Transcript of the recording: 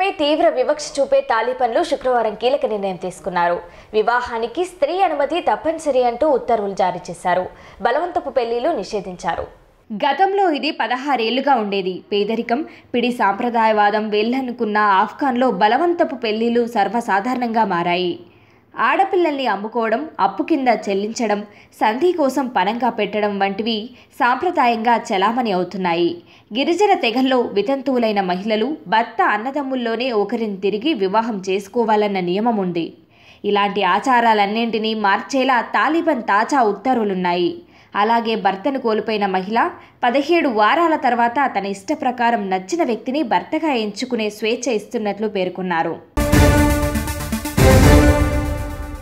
పై తీవ్ర వివక్ష చూపే తాలిబన్లు శుక్రవారం కీలక నిర్ణయం తీసుకున్నారు వివాహానికి స్త్రీ అనుమతి తప్పనిసరి అంటూ ఉత్తర్వులు జారీ చేశారు బలవంతపు పెళ్లిలు నిషేధించారు గతంలో ఇది పదహారేళ్లుగా ఉండేది పేదరికం పిడి సాంప్రదాయవాదం వెళ్ళనుకున్న ఆఫ్ఘాన్లో బలవంతపు పెళ్లిలు సర్వసాధారణంగా మారాయి ఆడపిల్లల్ని అమ్ముకోవడం అప్పు కింద చెల్లించడం సంధి కోసం పనంగా పెట్టడం వంటివి సాంప్రదాయంగా చలామణి అవుతున్నాయి గిరిజన తెగల్లో వితంతువులైన మహిళలు భర్త అన్నదమ్ముల్లోనే ఒకరిని తిరిగి వివాహం చేసుకోవాలన్న నియమం ఉంది ఇలాంటి ఆచారాలన్నింటినీ మార్చేలా తాలిబన్ తాజా ఉత్తర్వులున్నాయి అలాగే భర్తను కోల్పోయిన మహిళ పదిహేడు వారాల తర్వాత తన ఇష్ట ప్రకారం నచ్చిన వ్యక్తిని భర్తగా ఎంచుకునే స్వేచ్ఛ ఇస్తున్నట్లు పేర్కొన్నారు